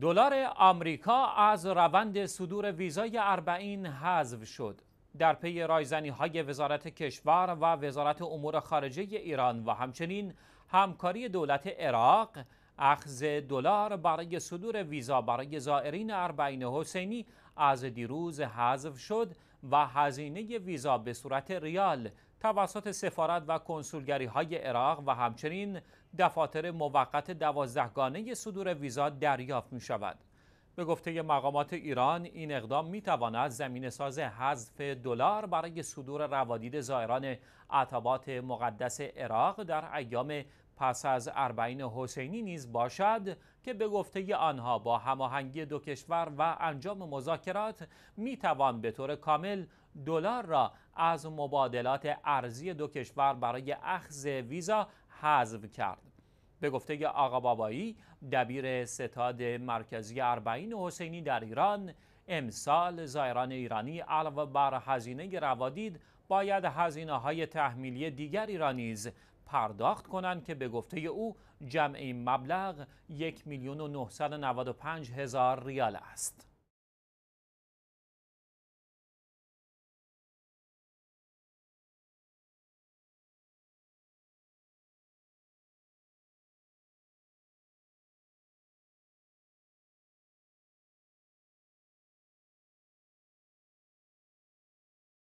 دلار آمریکا از روند صدور ویزای اربعین حذف شد در پی رایزنی های وزارت کشور و وزارت امور خارجه ایران و همچنین همکاری دولت عراق اخذ دلار برای صدور ویزا برای زائرین اربعین حسینی از دیروز حذف شد و هزینه ویزا به صورت ریال توسط سفارت و کنسولگری های عراق و همچنین دفاتر موقت دوازدهگانه صدور ویزا دریافت می شود. به گفته مقامات ایران این اقدام می تواند زمین ساز حذف دلار برای صدور روادید زائران عتبات مقدس عراق در ایام پس از اربعین حسینی نیز باشد که به گفته آنها با هماهنگی دو کشور و انجام مذاکرات می توان به طور کامل دلار را از مبادلات ارزی دو کشور برای اخذ ویزا حذف کرد. به گفته آقا بابایی دبیر ستاد مرکزی اربعین حسینی در ایران امسال زایران ایرانی علاوه بر هزینه روادید باید هزینه های تحمیلی دیگر ایرانیز پرداخت کنند که به گفته او جمع این مبلغ یک میلیون و هزار ریال است.